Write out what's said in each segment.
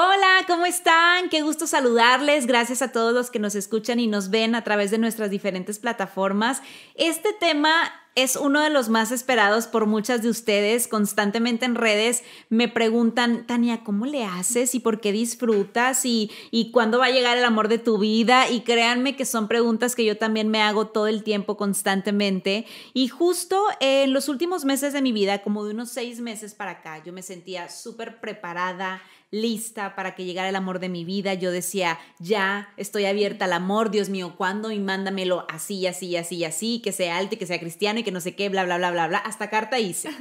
Hola, ¿cómo están? Qué gusto saludarles. Gracias a todos los que nos escuchan y nos ven a través de nuestras diferentes plataformas. Este tema es uno de los más esperados por muchas de ustedes. Constantemente en redes me preguntan, Tania, ¿cómo le haces? ¿Y por qué disfrutas? ¿Y, cuándo va a llegar el amor de tu vida? Y créanme que son preguntas que yo también me hago todo el tiempo constantemente. Y justo en los últimos meses de mi vida, como de unos seis meses para acá, yo me sentía súper preparada lista para que llegara el amor de mi vida. Yo decía, ya estoy abierta al amor, Dios mío, ¿cuándo? Y mándamelo así, así, así, así, que sea alto y que sea cristiano y que no sé qué, bla, bla, bla, bla, bla. Hasta carta hice.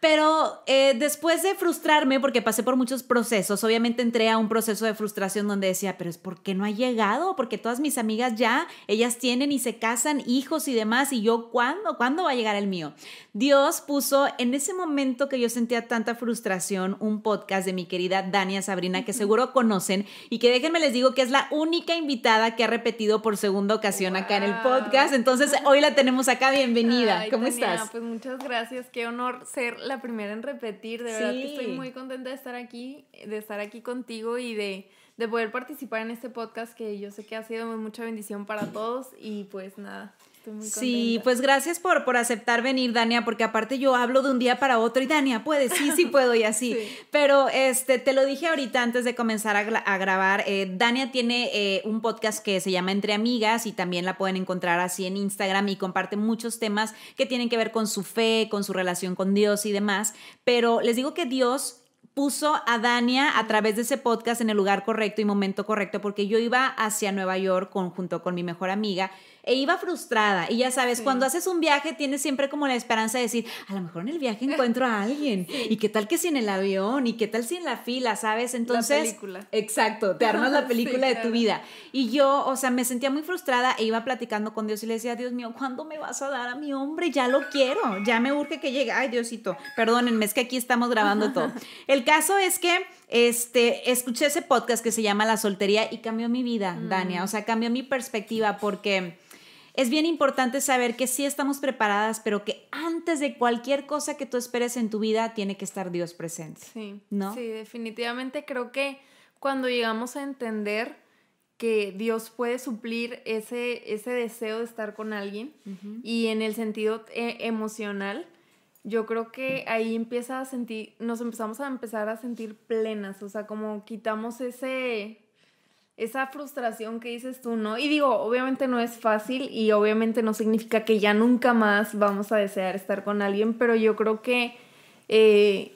Pero eh, después de frustrarme, porque pasé por muchos procesos, obviamente entré a un proceso de frustración donde decía, pero es porque no ha llegado, porque todas mis amigas ya, ellas tienen y se casan, hijos y demás, y yo, ¿cuándo? ¿Cuándo va a llegar el mío? Dios puso en ese momento que yo sentía tanta frustración un podcast de mi querida Dania Sabrina, que seguro conocen, y que déjenme les digo que es la única invitada que ha repetido por segunda ocasión acá en el podcast. Entonces, hoy la tenemos acá, bienvenida. ¿Cómo estás? Pues muchas gracias, qué honor ser la primera en repetir, de verdad que estoy muy contenta de estar aquí, de estar aquí contigo y de, de poder participar en este podcast que yo sé que ha sido mucha bendición para todos y pues nada. Sí, pues gracias por, por aceptar venir, Dania, porque aparte yo hablo de un día para otro y Dania, puede, sí, sí puedo y así. Pero este, te lo dije ahorita antes de comenzar a, grabar, eh, Dania tiene eh, un podcast que se llama Entre Amigas y también la pueden encontrar así en Instagram y comparte muchos temas que tienen que ver con su fe, con su relación con Dios y demás. Pero les digo que Dios puso a Dania a través de ese podcast en el lugar correcto y momento correcto, porque yo iba hacia Nueva York junto con mi mejor amiga e iba frustrada. Y ya sabes, cuando haces un viaje tienes siempre como la esperanza de decir, a lo mejor en el viaje encuentro a alguien. ¿Y qué tal que si en el avión? ¿Y qué tal si en la fila? ¿Sabes? Entonces... La película. Exacto, te armas la película de tu vida. Y yo, o sea, me sentía muy frustrada e iba platicando con Dios y le decía, Dios mío, ¿cuándo me vas a dar a mi hombre? Ya lo quiero, ya me urge que llegue. Ay, Diosito, perdónenme, es que aquí estamos grabando todo. El caso es que este, escuché ese podcast que se llama La soltería y cambió mi vida, Dania. Mm. O sea, cambió mi perspectiva porque es bien importante saber que sí estamos preparadas, pero que antes de cualquier cosa que tú esperes en tu vida, tiene que estar Dios presente. Sí, ¿no? Sí, definitivamente creo que cuando llegamos a entender que Dios puede suplir ese, ese deseo de estar con alguien y en el sentido eh, emocional, yo creo que ahí empieza a sentir, nos empezamos a empezar a sentir plenas, o sea, como quitamos ese esa frustración que dices tú, ¿no? Y digo, obviamente no es fácil y obviamente no significa que ya nunca más vamos a desear estar con alguien, pero yo creo que, eh,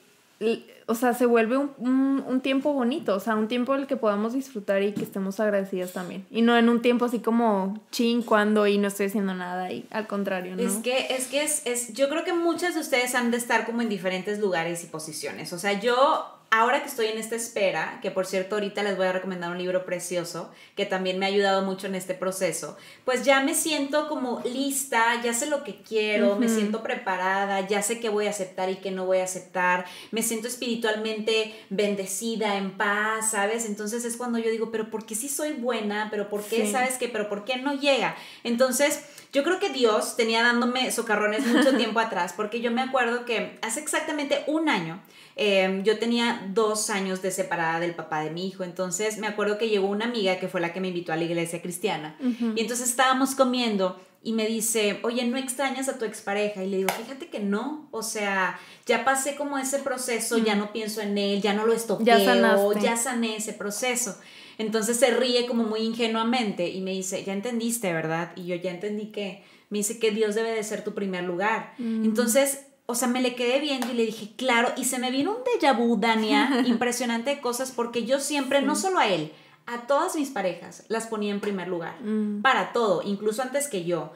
o sea, se vuelve un, tiempo bonito, o sea, un tiempo en el que podamos disfrutar y que estemos agradecidas también. Y no en un tiempo así como chin, cuando y no estoy haciendo nada, y al contrario, ¿no? Es que, es que es, es, yo creo que muchas de ustedes han de estar como en diferentes lugares y posiciones, o sea, yo ahora que estoy en esta espera, que por cierto ahorita les voy a recomendar un libro precioso que también me ha ayudado mucho en este proceso, pues ya me siento como lista, ya sé lo que quiero, me siento preparada, ya sé qué voy a aceptar y qué no voy a aceptar, me siento espiritualmente bendecida, en paz, ¿sabes? Entonces es cuando yo digo, pero ¿por qué sí soy buena? ¿Pero por qué, sabes qué? ¿Pero por qué no llega? Entonces yo creo que Dios tenía dándome socarrones mucho tiempo atrás, porque yo me acuerdo que hace exactamente un año, em, yo tenía dos años de separada del papá de mi hijo, entonces me acuerdo que llegó una amiga que fue la que me invitó a la iglesia cristiana, y entonces estábamos comiendo y me dice, oye, ¿no extrañas a tu expareja? Y le digo, fíjate que no, o sea, ya pasé como ese proceso, ya no pienso en él, ya no lo estoy ya, ya sané ese proceso. Entonces se ríe como muy ingenuamente y me dice, ya entendiste, ¿verdad? Y yo ya entendí que, me dice que Dios debe de ser tu primer lugar. Mm. Entonces, o sea, me le quedé viendo y le dije, claro, y se me vino un déjà vu, Dania, impresionante de cosas, porque yo siempre, no solo a él, a todas mis parejas las ponía en primer lugar, mm. para todo, incluso antes que yo.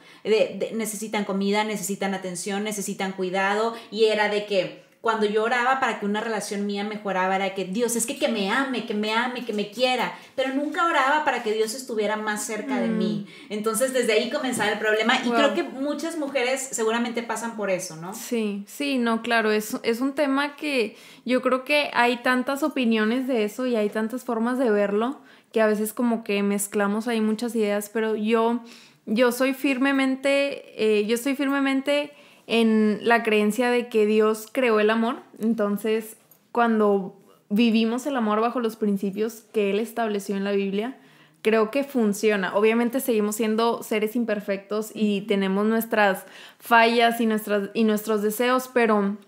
necesitan comida, necesitan atención, necesitan cuidado, y era de que cuando yo oraba para que una relación mía mejorara, era que Dios es que que me ame, que me ame, que me quiera, pero nunca oraba para que Dios estuviera más cerca de mí. Mm. Entonces desde ahí comenzaba el problema y creo que muchas mujeres seguramente pasan por eso, ¿no? Sí, sí, no, claro, es, es un tema que yo creo que hay tantas opiniones de eso y hay tantas formas de verlo que a veces como que mezclamos ahí muchas ideas, pero yo, yo soy firmemente, eh, yo estoy firmemente en la creencia de que Dios creó el amor. Entonces, cuando vivimos el amor bajo los principios que Él estableció en la Biblia, creo que funciona. Obviamente seguimos siendo seres imperfectos y tenemos nuestras fallas y, nuestras, y nuestros deseos, pero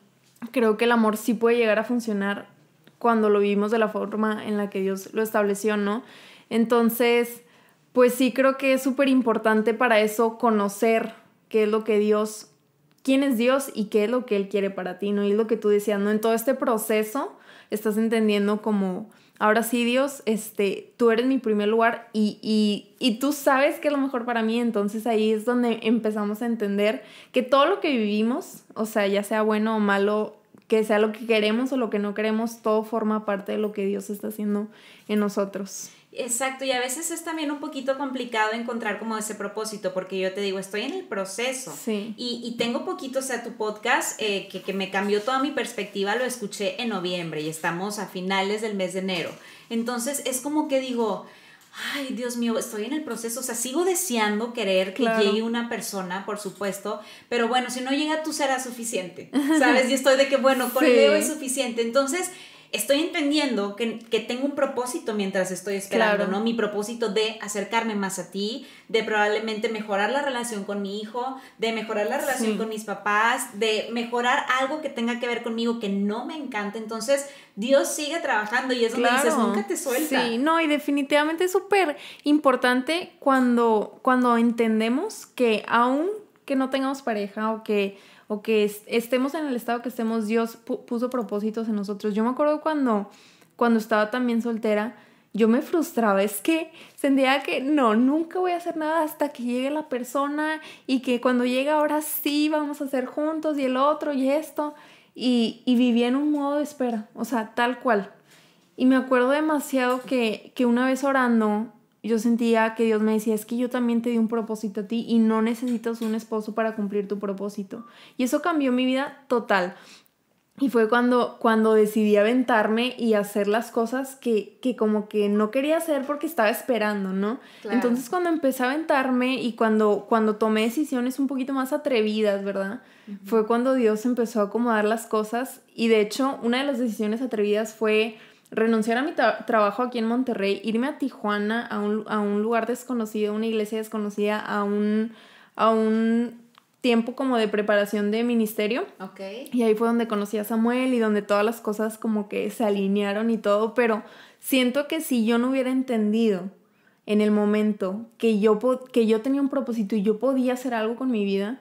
creo que el amor sí puede llegar a funcionar cuando lo vivimos de la forma en la que Dios lo estableció, ¿no? Entonces, pues sí creo que es súper importante para eso conocer qué es lo que Dios quién es Dios y qué es lo que Él quiere para ti, ¿no? Y es lo que tú decías, ¿no? En todo este proceso estás entendiendo como, ahora sí Dios, este, tú eres mi primer lugar y, y tú sabes que es lo mejor para mí, entonces ahí es donde empezamos a entender que todo lo que vivimos, o sea, ya sea bueno o malo, que sea lo que queremos o lo que no queremos, todo forma parte de lo que Dios está haciendo en nosotros. Exacto, y a veces es también un poquito complicado encontrar como ese propósito, porque yo te digo, estoy en el proceso y, tengo poquito, o sea, tu podcast eh, que, me cambió toda mi perspectiva, lo escuché en noviembre y estamos a finales del mes de enero. Entonces es como que digo, ay Dios mío, estoy en el proceso, o sea, sigo deseando querer que llegue una persona, por supuesto, pero bueno, si no llega tú serás suficiente, ¿sabes? y estoy de que, bueno, con es suficiente. Entonces, estoy entendiendo que, tengo un propósito mientras estoy esperando, ¿no? Mi propósito de acercarme más a ti, de probablemente mejorar la relación con mi hijo, de mejorar la relación con mis papás, de mejorar algo que tenga que ver conmigo que no me encanta. Entonces, Dios sigue trabajando y es donde dices, nunca te suelta. Sí, no, y definitivamente es súper importante cuando, cuando entendemos que aún que no tengamos pareja o que o que estemos en el estado que estemos, Dios puso propósitos en nosotros. Yo me acuerdo cuando, cuando estaba también soltera, yo me frustraba, es que sentía que no, nunca voy a hacer nada hasta que llegue la persona y que cuando llegue ahora sí vamos a hacer juntos y el otro y esto. Y, y vivía en un modo de espera, o sea, tal cual. Y me acuerdo demasiado que, que una vez orando, yo sentía que Dios me decía, es que yo también te di un propósito a ti y no necesitas un esposo para cumplir tu propósito. Y eso cambió mi vida total. Y fue cuando, cuando decidí aventarme y hacer las cosas que, que como que no quería hacer porque estaba esperando, ¿no? Entonces cuando empecé a aventarme y cuando, cuando tomé decisiones un poquito más atrevidas, ¿verdad? Fue cuando Dios empezó a acomodar las cosas y de hecho una de las decisiones atrevidas fue renunciar a mi trabajo aquí en Monterrey, irme a Tijuana, a un, lugar desconocido, una iglesia desconocida, a un, a un tiempo como de preparación de ministerio. Ok. Y ahí fue donde conocí a Samuel y donde todas las cosas como que se alinearon y todo, pero siento que si yo no hubiera entendido en el momento que yo, que yo tenía un propósito y yo podía hacer algo con mi vida,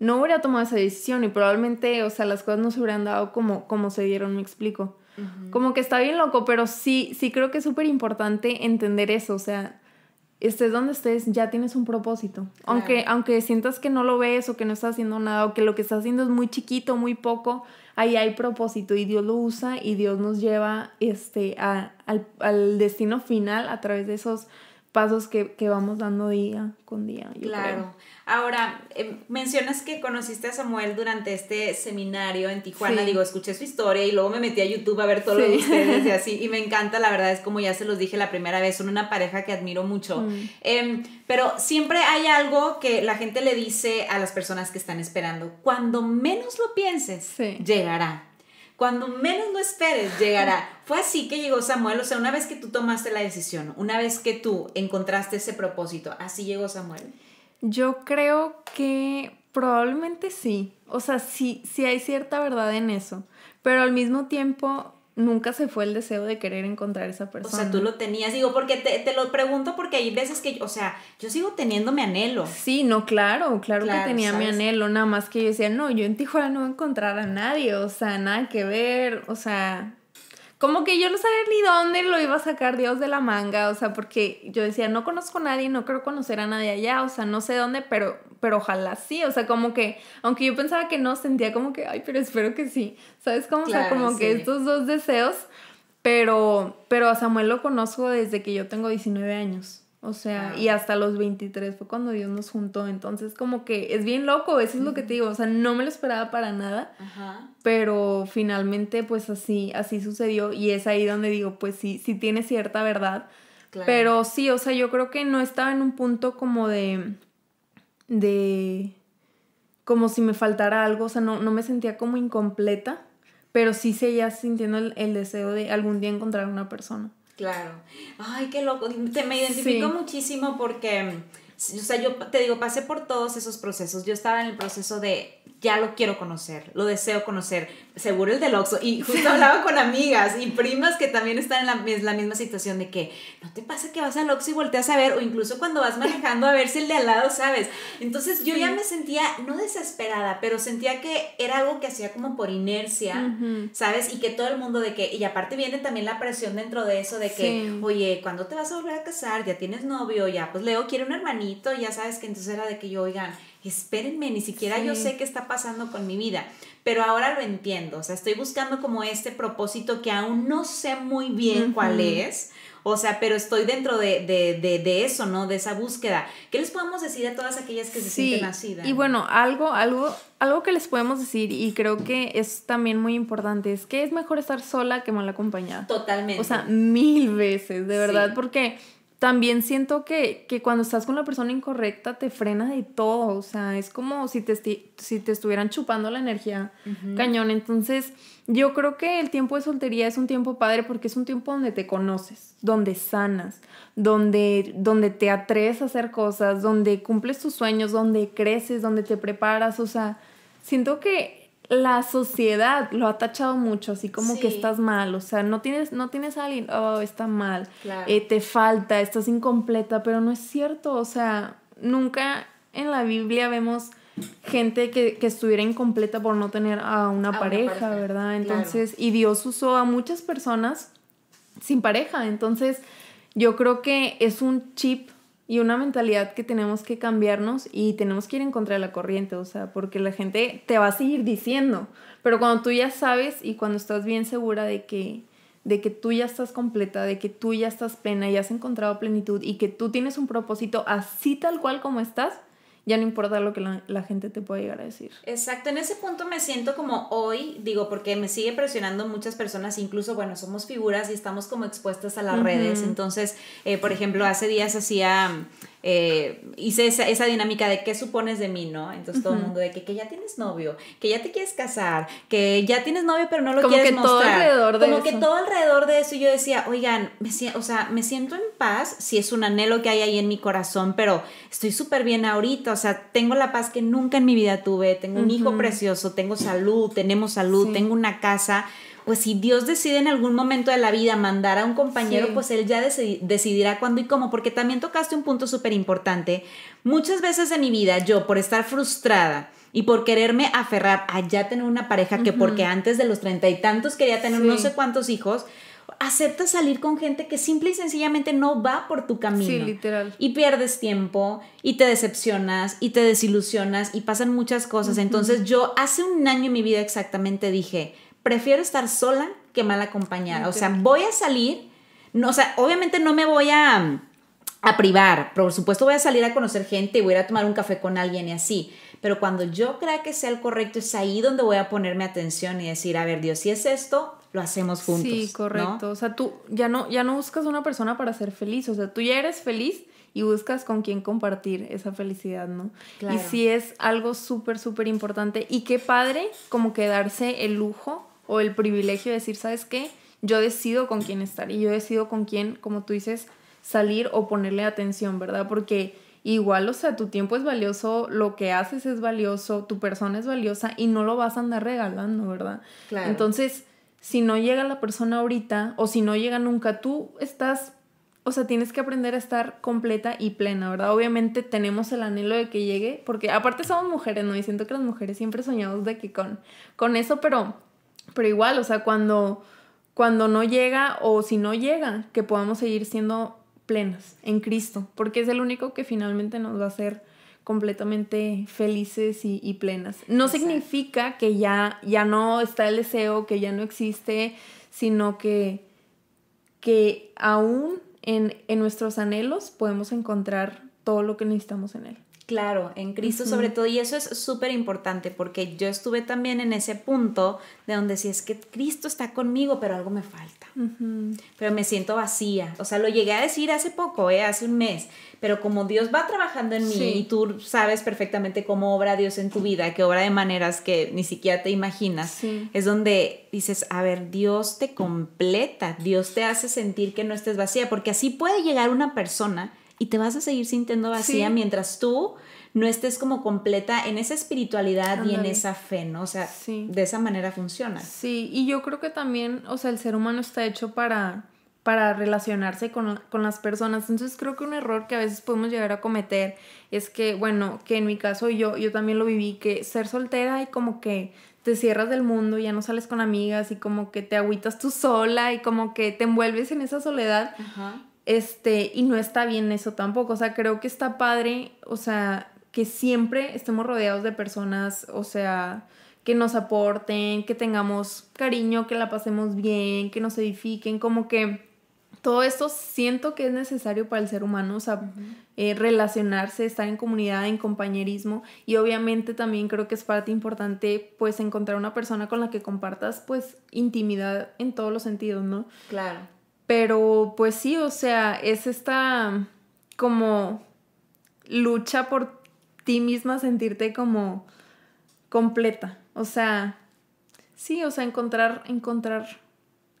no hubiera tomado esa decisión y probablemente, o sea, las cosas no se hubieran dado como, como se dieron, me explico. Como que está bien loco, pero sí, sí creo que es súper importante entender eso, o sea, estés donde estés, ya tienes un propósito. Aunque, aunque sientas que no lo ves o que no estás haciendo nada o que lo que estás haciendo es muy chiquito, muy poco, ahí hay propósito y Dios lo usa y Dios nos lleva este, a, al destino final a través de esos pasos que, vamos dando día con día. Yo claro. Ahora, em, mencionas que conociste a Samuel durante este seminario en Tijuana. Digo, escuché su historia y luego me metí a YouTube a ver todo lo de ustedes y así. Y me encanta, la verdad, es como ya se los dije la primera vez, son una pareja que admiro mucho. Mm. Em, pero siempre hay algo que la gente le dice a las personas que están esperando. Cuando menos lo pienses, llegará. Cuando menos lo esperes, llegará. Fue así que llegó Samuel, o sea, una vez que tú tomaste la decisión, una vez que tú encontraste ese propósito, así llegó Samuel. Yo creo que probablemente sí. O sea, sí, sí hay cierta verdad en eso. Pero al mismo tiempo, nunca se fue el deseo de querer encontrar esa persona. O sea, tú lo tenías, digo, porque te, te lo pregunto porque hay veces que, o sea, yo sigo teniendo mi anhelo. Sí, no, claro, claro, que tenía mi anhelo, nada más que yo decía, no, yo en Tijuana no voy a encontrar a nadie, o sea, nada que ver, o sea, como que yo no sabía ni dónde lo iba a sacar Dios de la manga, o sea, porque yo decía, no conozco a nadie, no quiero conocer a nadie allá, o sea, no sé dónde, pero, pero ojalá sí, o sea, como que, aunque yo pensaba que no, sentía como que, ay, pero espero que sí, ¿sabes? Como, como que estos dos deseos, pero, pero a Samuel lo conozco desde que yo tengo 19 años. O sea, y hasta los 23 fue cuando Dios nos juntó. Entonces, como que es bien loco, eso es lo que te digo. O sea, no me lo esperaba para nada. Ajá. Pero finalmente, pues así, así sucedió. Y es ahí donde digo, pues sí, sí tiene cierta verdad. Pero sí, o sea, yo creo que no estaba en un punto como de. de. como si me faltara algo. O sea, no, no me sentía como incompleta. Pero sí seguía sintiendo el, el deseo de algún día encontrar una persona. Claro. Ay, qué loco. Te me identifico muchísimo porque, mm, o sea, yo te digo, pasé por todos esos procesos. Yo estaba en el proceso de ya lo quiero conocer, lo deseo conocer. Seguro el del Oxxo. Y justo hablaba con amigas y primas que también están en la, misma situación de que no te pasa que vas al Oxxo y volteas a ver, o incluso cuando vas manejando a ver si el de al lado sabes. Entonces yo ya me sentía, no desesperada, pero sentía que era algo que hacía como por inercia, ¿sabes? Y que todo el mundo de que, y aparte viene también la presión dentro de eso de que, oye, ¿cuándo te vas a volver a casar? Ya tienes novio, ya, pues Leo quiere un hermanito, ya sabes que entonces era de que yo, oigan, espérenme, ni siquiera yo sé qué está pasando con mi vida, pero ahora lo entiendo, o sea, estoy buscando como este propósito que aún no sé muy bien cuál es, o sea, pero estoy dentro de, eso, ¿no? De esa búsqueda. ¿Qué les podemos decir a todas aquellas que se sienten así? Y bueno, algo, algo, algo que les podemos decir, y creo que es también muy importante, es que es mejor estar sola que mal acompañada. Totalmente. O sea, mil veces, de verdad, porque también siento que, cuando estás con la persona incorrecta te frena de todo, o sea, es como si te, si te estuvieran chupando la energía cañón. Entonces, yo creo que el tiempo de soltería es un tiempo padre porque es un tiempo donde te conoces, donde sanas, donde, donde te atreves a hacer cosas, donde cumples tus sueños, donde creces, donde te preparas, o sea, siento que la sociedad lo ha tachado mucho, así como que estás mal, o sea, no tienes, no tienes a alguien, oh, está mal, eh, te falta, estás incompleta, pero no es cierto, o sea, nunca en la Biblia vemos gente que, estuviera incompleta por no tener a una, pareja, ¿verdad? Entonces, y Dios usó a muchas personas sin pareja, entonces yo creo que es un chip y una mentalidad que tenemos que cambiarnos y tenemos que ir en contra de la corriente, o sea, porque la gente te va a seguir diciendo, pero cuando tú ya sabes y cuando estás bien segura de que de que tú ya estás completa, de que tú ya estás plena y has encontrado plenitud y que tú tienes un propósito así tal cual como estás, ya no importa lo que la, gente te pueda llegar a decir. Exacto, en ese punto me siento como hoy, digo, porque me sigue presionando muchas personas, incluso, bueno, somos figuras y estamos como expuestas a las redes, entonces, eh, por ejemplo, hace días hacía eh, hice esa, dinámica de qué supones de mí, ¿no? Entonces todo el mundo de que, ya tienes novio, que ya te quieres casar, que ya tienes novio pero no lo quieres que mostrar. Todo alrededor de Como que todo alrededor de eso. yo decía, oigan, me, o sea, me siento en paz si es un anhelo que hay ahí en mi corazón, pero estoy súper bien ahorita, o sea, tengo la paz que nunca en mi vida tuve, tengo un hijo precioso, tengo salud, tenemos salud, tengo una casa pues si Dios decide en algún momento de la vida mandar a un compañero, pues él ya decidirá cuándo y cómo, porque también tocaste un punto súper importante. Muchas veces en mi vida yo, por estar frustrada, y por quererme aferrar a ya tener una pareja que porque antes de los treinta y tantos quería tener no sé cuántos hijos, aceptas salir con gente que simple y sencillamente no va por tu camino. Sí, literal. Y pierdes tiempo y te decepcionas y te desilusionas y pasan muchas cosas. Entonces yo hace un año en mi vida exactamente dije, prefiero estar sola que mal acompañada. O sea, voy a salir, no, o sea, obviamente no me voy a, mm, a privar, por supuesto voy a salir a conocer gente y voy a ir a tomar un café con alguien y así, pero cuando yo crea que sea el correcto es ahí donde voy a ponerme atención y decir, a ver, Dios, si es esto, lo hacemos juntos. Sí, correcto. O sea, tú ya no, ya no buscas una persona para ser feliz, o sea, tú ya eres feliz y buscas con quién compartir esa felicidad, ¿no? Claro. Y si es algo súper, súper importante. Y qué padre como quedarse el lujo o el privilegio de decir, ¿sabes qué? Yo decido con quién estar y yo decido con quién, como tú dices, salir o ponerle atención, ¿verdad? Porque igual, o sea, tu tiempo es valioso, lo que haces es valioso, tu persona es valiosa y no lo vas a andar regalando, ¿verdad? Entonces, si no llega la persona ahorita o si no llega nunca, tú estás, o sea, tienes que aprender a estar completa y plena, ¿verdad? Obviamente tenemos el anhelo de que llegue, porque aparte somos mujeres, ¿no? Y siento que las mujeres siempre soñamos de que con, con eso, pero pero igual, o sea, cuando, cuando no llega o si no llega, que podamos seguir siendo plenas en Cristo, porque es el único que finalmente nos va a hacer completamente felices y, plenas. No significa que ya, ya no está el deseo, que ya no existe, sino que, que aún en, en nuestros anhelos podemos encontrar todo lo que necesitamos en Él. Claro, en Cristo sobre todo. Y eso es súper importante porque yo estuve también en ese punto de donde si es que Cristo está conmigo, pero algo me falta. Pero me siento vacía. O sea, lo llegué a decir hace poco, ¿eh? hace un mes. Pero como Dios va trabajando en mí y tú sabes perfectamente cómo obra Dios en tu vida, que obra de maneras que ni siquiera te imaginas, es donde dices, a ver, Dios te completa, Dios te hace sentir que no estés vacía, porque así puede llegar una persona y te vas a seguir sintiendo vacía mientras tú no estés como completa en esa espiritualidad y en esa fe, ¿no? O sea, de esa manera funciona. Sí, y yo creo que también, o sea, el ser humano está hecho para, para relacionarse con, con, las personas. Entonces creo que un error que a veces podemos llegar a cometer es que, bueno, que en mi caso yo, yo también lo viví, que ser soltera y como que te cierras del mundo, ya no sales con amigas y como que te agüitas tú sola y como que te envuelves en esa soledad. Ajá. Este, y no está bien eso tampoco, o sea, creo que está padre, o sea, que siempre estemos rodeados de personas, o sea, que nos aporten, que tengamos cariño, que la pasemos bien, que nos edifiquen, como que todo esto siento que es necesario para el ser humano, o sea, eh, relacionarse, estar en comunidad, en compañerismo y obviamente también creo que es parte importante pues encontrar una persona con la que compartas pues intimidad en todos los sentidos, ¿no? Claro. Pero pues sí, o sea, es esta como lucha por ti misma, sentirte como completa. O sea, sí, o sea, encontrar, encontrar,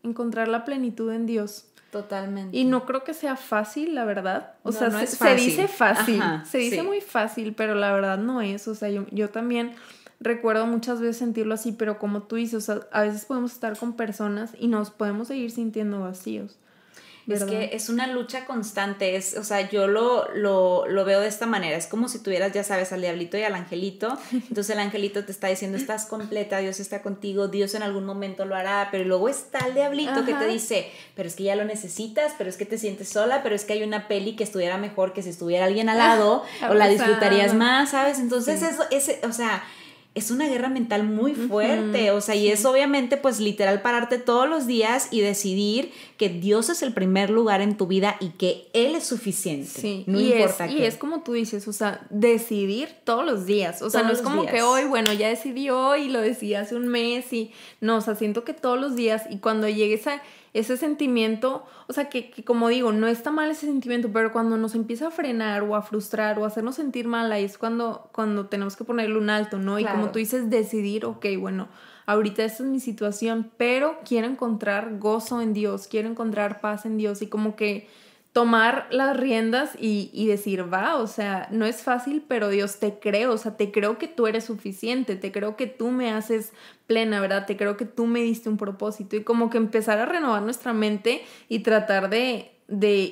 encontrar la plenitud en Dios. Totalmente. Y no creo que sea fácil, la verdad. O sea, se, dice fácil, se dice muy fácil, pero la verdad no es. O sea, yo, yo también recuerdo muchas veces sentirlo así, pero como tú dices, a veces podemos estar con personas y nos podemos seguir sintiendo vacíos. Es que es una lucha constante, es, o sea, yo lo, lo, lo, veo de esta manera, es como si tuvieras, ya sabes, al diablito y al angelito, entonces el angelito te está diciendo, estás completa, Dios está contigo, Dios en algún momento lo hará, pero luego está el diablito que te dice, pero es que ya lo necesitas, pero es que te sientes sola, pero es que hay una peli que estuviera mejor que si estuviera alguien al lado, o la disfrutarías más, ¿sabes? Entonces eso ese o sea es una guerra mental muy fuerte, o sea, y es obviamente pues literal pararte todos los días y decidir que Dios es el primer lugar en tu vida y que Él es suficiente. Sí, no importa. qué. Y es como tú dices, o sea, decidir todos los días, o sea, no es como que hoy, bueno, ya decidí hoy y lo decidí hace un mes y no, o sea, siento que todos los días y cuando llegues a ese sentimiento, o sea, que, como digo, no está mal ese sentimiento, pero cuando nos empieza a frenar o a frustrar o a hacernos sentir mal, ahí es cuando, cuando tenemos que ponerle un alto, ¿no? Y como tú dices, decidir, ok, bueno, ahorita esta es mi situación, pero quiero encontrar gozo en Dios, quiero encontrar paz en Dios y como que tomar las riendas y, decir, va, o sea, no es fácil, pero Dios te creo, o sea, te creo que tú eres suficiente, te creo que tú me haces plena, ¿verdad? Te creo que tú me diste un propósito y como que empezar a renovar nuestra mente y tratar de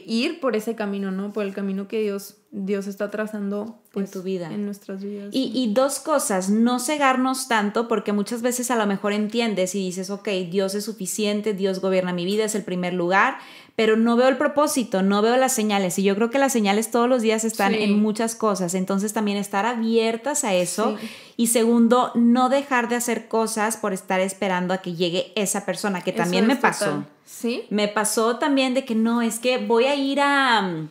ir por ese camino, ¿no? Por el camino que Dios Dios está trazando en pues, tu vida. En nuestras vidas. Y, dos cosas, no cegarnos tanto, porque muchas veces a lo mejor entiendes y dices, ok, Dios es suficiente, Dios gobierna mi vida, es el primer lugar, pero no veo el propósito, no veo las señales. Y yo creo que las señales todos los días están en muchas cosas. Entonces también estar abiertas a eso. Y segundo, no dejar de hacer cosas por estar esperando a que llegue esa persona, que también me pasó. Sí. Me pasó también de que no, es que voy a ir a mm,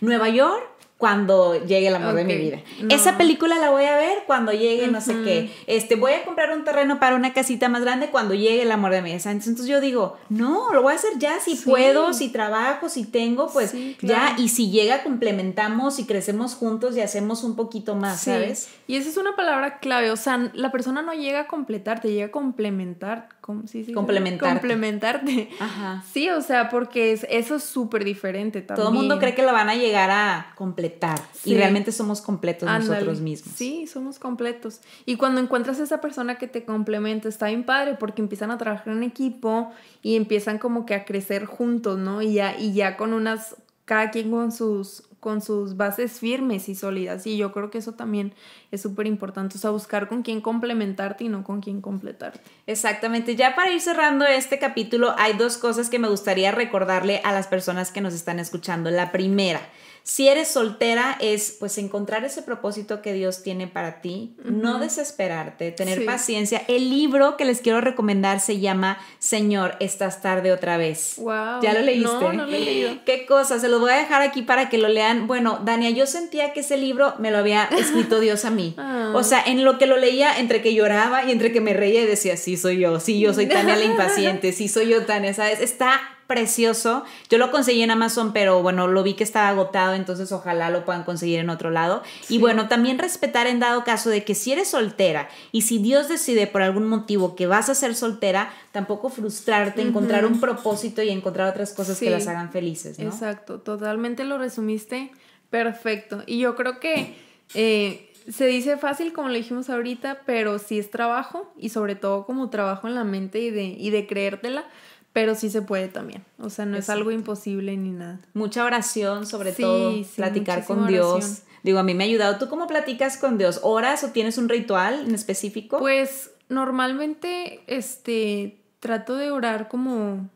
Nueva York cuando llegue el amor de mi vida. Esa película la voy a ver cuando llegue, no sé qué. Este, voy a comprar un terreno para una casita más grande cuando llegue el amor de mi vida. Entonces yo digo, no, lo voy a hacer ya si puedo, si trabajo, si tengo, pues ya. Y si llega, complementamos y crecemos juntos y hacemos un poquito más, ¿sabes? Y esa es una palabra clave. O sea, la persona no llega a completarte, llega a complementar sí, complementarte. Ajá. Sí, o sea, porque es, eso es súper diferente también. Todo el mundo cree que la van a llegar a completar y realmente somos completos nosotros mismos. Sí, somos completos. Y cuando encuentras a esa persona que te complementa, está bien padre porque empiezan a trabajar en equipo y empiezan como que a crecer juntos, ¿no? Y ya, y ya con unas, cada quien con sus con sus bases firmes y sólidas. Y yo creo que eso también es súper importante, o sea, buscar con quién complementarte y no con quién completar. Exactamente, ya para ir cerrando este capítulo, hay dos cosas que me gustaría recordarle a las personas que nos están escuchando. La primera, si eres soltera es pues encontrar ese propósito que Dios tiene para ti, no desesperarte, tener paciencia. El libro que les quiero recomendar se llama Señor, estás tarde otra vez. ¿Ya lo leíste? No, no lo he leído. Qué cosa, se lo voy a dejar aquí para que lo lean. Bueno, Dania, yo sentía que ese libro me lo había escrito Dios a mí. Ah. O sea, en lo que lo leía, entre que lloraba y entre que me reía y decía, sí soy yo, sí yo soy Tania la impaciente, sí soy yo Tania, ¿sabes? Está precioso. Yo lo conseguí en Amazon, pero bueno, lo vi que estaba agotado, entonces ojalá lo puedan conseguir en otro lado. Y bueno, también respetar en dado caso de que si eres soltera y si Dios decide por algún motivo que vas a ser soltera, tampoco frustrarte, encontrar un propósito y encontrar otras cosas que las hagan felices. ¿no? Exacto, totalmente lo resumiste perfecto. Y yo creo que... Eh, se dice fácil, como lo dijimos ahorita, pero si es trabajo y sobre todo como trabajo en la mente y de, y de creértela, pero sí se puede también. O sea, no es algo imposible ni nada. Mucha oración, sobre todo, platicar con Dios. Digo, a mí me ha ayudado. ¿Tú cómo platicas con Dios? ¿Oras o tienes un ritual en específico? Pues normalmente, este, trato de orar como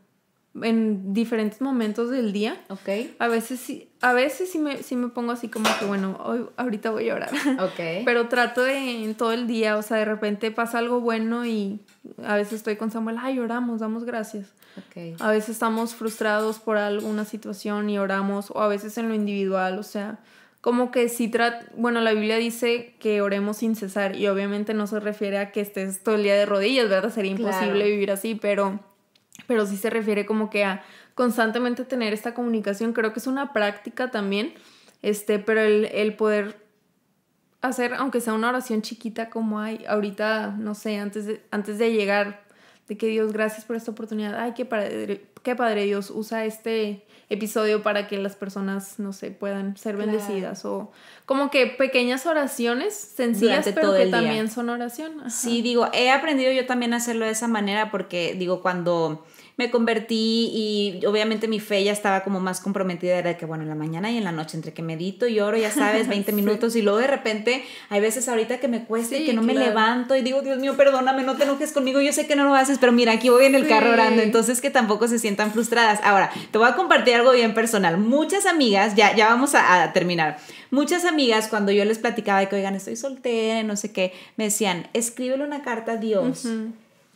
en diferentes momentos del día. Ok. A veces sí, a veces sí me, me pongo así como que, bueno, hoy, ahorita voy a orar. Ok. Pero trato de en todo el día, o sea, de repente pasa algo bueno y a veces estoy con Samuel, ay, oramos, damos gracias. A veces estamos frustrados por alguna situación y oramos, o a veces en lo individual, o sea, como que si trata, bueno, la Biblia dice que oremos sin cesar y obviamente no se refiere a que estés todo el día de rodillas, ¿verdad? Sería imposible vivir así, pero, pero sí se refiere como que a constantemente tener esta comunicación, creo que es una práctica también, este, pero el, el poder hacer, aunque sea una oración chiquita como hay ahorita, no sé, antes de, antes de llegar de que Dios, gracias por esta oportunidad. Ay, qué padre, padre Dios, usa este episodio para que las personas, no sé, puedan ser bendecidas o como que pequeñas oraciones sencillas, pero que también son oración. Sí, digo, he aprendido yo también a hacerlo de esa manera porque digo, cuando me convertí y obviamente mi fe ya estaba como más comprometida, era de que bueno, en la mañana y en la noche, entre que medito y oro, ya sabes, 20 minutos y luego de repente hay veces ahorita que me cuesta y que no me levanto y digo, Dios mío, perdóname, no te enojes conmigo, yo sé que no lo haces, pero mira, aquí voy en el carro orando, entonces que tampoco se sientan frustradas. Ahora, te voy a compartir algo bien personal. Muchas amigas, ya, ya vamos a, terminar, muchas amigas cuando yo les platicaba de que, oigan, estoy soltera, no sé qué, me decían, escríbele una carta a Dios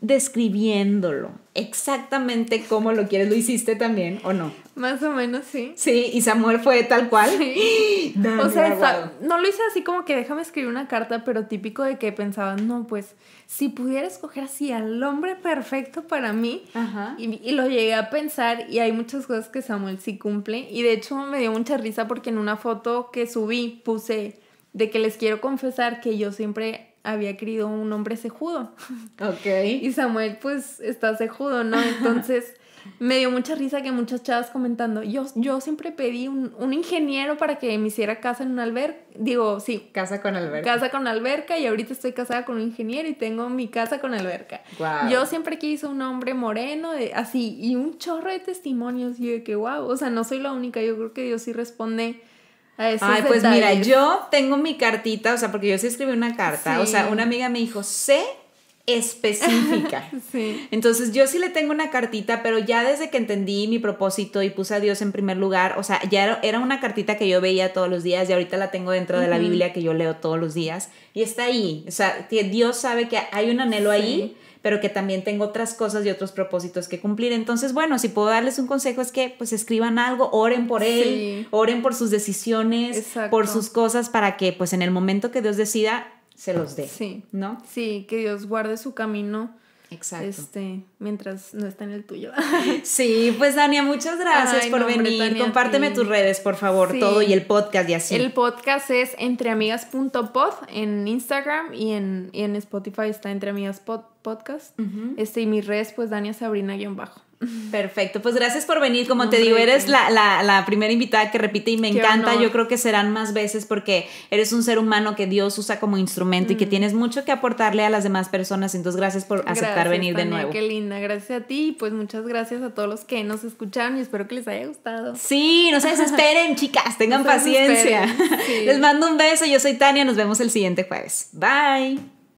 describiéndolo exactamente como lo quieres. ¿Lo hiciste también o no? Más o menos, sí. Sí, y Samuel fue tal cual. o sea, no lo hice así como que déjame escribir una carta, pero típico de que pensaba, no, pues si pudiera escoger así al hombre perfecto para mí, Y, y, lo llegué a pensar y hay muchas cosas que Samuel sí cumple. Y de hecho me dio mucha risa porque en una foto que subí puse de que les quiero confesar que yo siempre había querido un hombre cejudo. Ok. Y Samuel, pues, está cejudo, ¿no? Entonces, me dio mucha risa que muchas chavas comentando, yo, yo siempre pedí un, un ingeniero para que me hiciera casa en un alberca. Digo, sí. Casa con alberca. Casa con alberca y ahorita estoy casada con un ingeniero y tengo mi casa con alberca. Yo siempre quise un hombre moreno, así, y un chorro de testimonios. Y de que, wow, o sea, no soy la única, yo creo que Dios sí responde Ay, pues mira, yo tengo mi cartita, o sea, porque yo sí escribí una carta, o sea, una amiga me dijo, sé específica. Entonces yo sí le tengo una cartita, pero ya desde que entendí mi propósito y puse a Dios en primer lugar, o sea, ya era, una cartita que yo veía todos los días y ahorita la tengo dentro de la Biblia que yo leo todos los días y está ahí, o sea, que Dios sabe que hay un anhelo ahí pero que también tengo otras cosas y otros propósitos que cumplir. Entonces, bueno, si puedo darles un consejo es que pues escriban algo, oren por él, oren por sus decisiones, por sus cosas, para que pues en el momento que Dios decida, se los dé. Sí. ¿No? Sí, que Dios guarde su camino Exacto. Este, mientras no está en el tuyo. sí, pues Dania, muchas gracias por venir. Compárteme tus redes, por favor, todo y el podcast y así. El podcast es entreamigas.pod en Instagram y en, y en Spotify está entreamigaspodcast podcast. Este, y mis redes, pues Dania Sabrina-bajo. Perfecto, pues gracias por venir. Como te digo, eres la, primera invitada que repite y me encanta. Yo creo que serán más veces porque eres un ser humano que Dios usa como instrumento y que mm. tienes mucho que aportarle a las demás personas. Entonces, gracias por aceptar venir de nuevo. Qué linda, gracias a ti. Pues muchas gracias a todos los que nos escucharon y espero que les haya gustado. Sí, no se desesperen, chicas, tengan paciencia. Les mando un beso. Yo soy Tania, nos vemos el siguiente jueves. Bye.